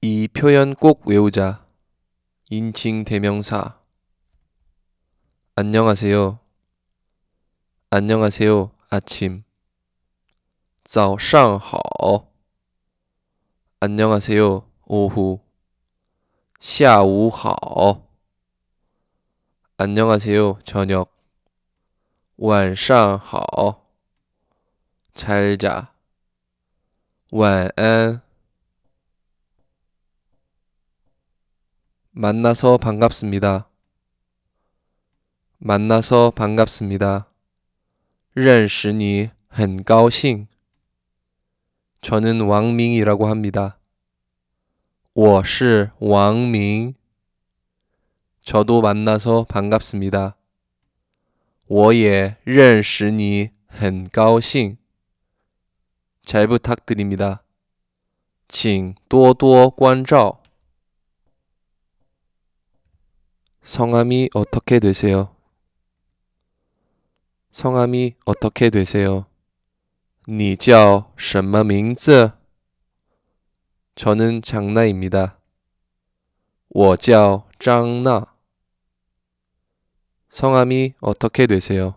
이 표현 꼭 외우자. 인칭 대명사. 안녕하세요. 안녕하세요. 아침. 早上好. 안녕하세요. 오후. 下午好. 안녕하세요. 저녁. 晚上好.잘 자. 晚安. 만나서 반갑습니다. 만나서 반갑습니다. 认识你很高兴. 저는 왕밍이라고 합니다. 我是 왕밍. 저도 만나서 반갑습니다. 我也认识你很高兴.잘 부탁드립니다. 请多多关照. 성함이 어떻게 되세요? 성함이 어떻게 되세요? 你叫什么名字? 저는 장나입니다. 我叫张나 성함이 어떻게 되세요?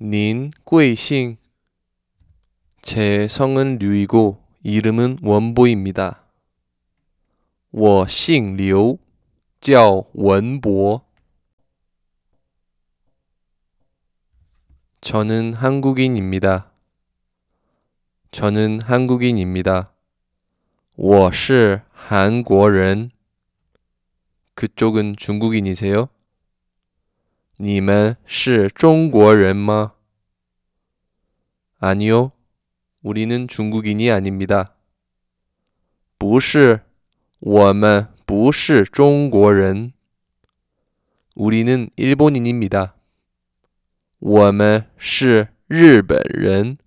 您贵姓?제 성은 류이고 이름은 원보입니다. 我姓刘.叫文博。 저는 한국인입니다. 저는 한국인입니다. 我是 한국人. 그쪽은 중국인이세요? 你们是中国人吗? 아니요. 우리는 중국인이 아닙니다. 不是，我们不是中国人。우리는일본인입니 다。 我们是日本人。